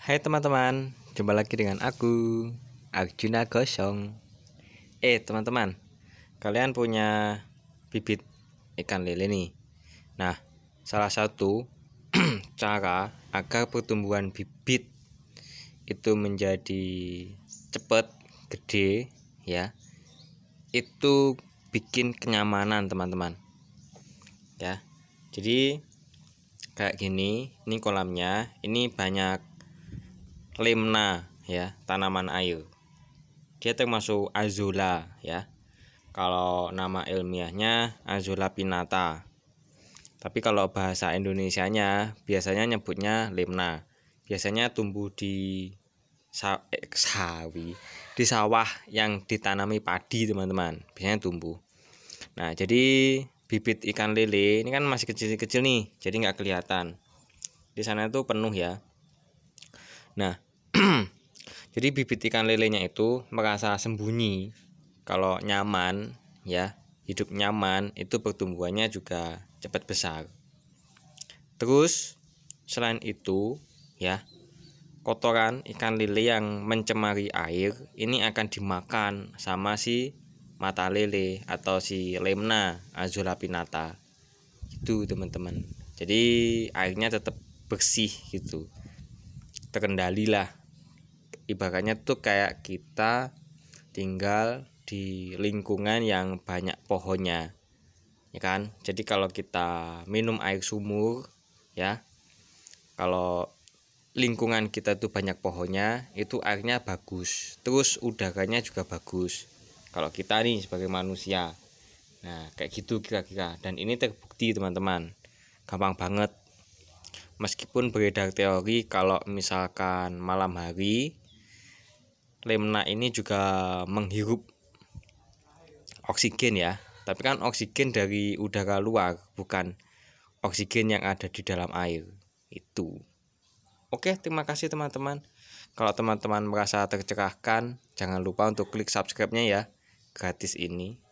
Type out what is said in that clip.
Hai teman-teman, jumpa lagi dengan aku Arjuna Gosong. Eh teman-teman, kalian punya bibit ikan lele nih. Nah, salah satu cara agar pertumbuhan bibit itu menjadi cepat, gede, ya, itu bikin kenyamanan teman-teman. Ya, jadi kayak gini, ini kolamnya, ini banyak limna ya, tanaman air. Dia termasuk Azula ya. Kalau nama ilmiahnya Azula pinata. Tapi kalau bahasa Indonesia nya biasanya nyebutnya limna. Biasanya tumbuh di eh, sawi, di sawah yang ditanami padi, teman-teman. Biasanya tumbuh. Nah, jadi bibit ikan lele ini kan masih kecil-kecil nih, jadi nggak kelihatan. Di sana itu penuh ya. Nah, jadi bibit ikan lelenya itu merasa sembunyi kalau nyaman ya hidup nyaman itu pertumbuhannya juga cepat besar terus selain itu ya kotoran ikan lele yang mencemari air ini akan dimakan sama si mata lele atau si lemna azulapinata itu teman-teman jadi airnya tetap bersih gitu terkendali ibaratnya tuh kayak kita tinggal di lingkungan yang banyak pohonnya ya kan jadi kalau kita minum air sumur ya kalau lingkungan kita tuh banyak pohonnya itu airnya bagus terus udaranya juga bagus kalau kita nih sebagai manusia nah kayak gitu kira-kira dan ini terbukti teman-teman gampang banget meskipun beredar teori kalau misalkan malam hari lemna ini juga menghirup oksigen ya tapi kan oksigen dari udara luar bukan oksigen yang ada di dalam air itu oke terima kasih teman-teman kalau teman-teman merasa tercerahkan jangan lupa untuk klik subscribe-nya ya gratis ini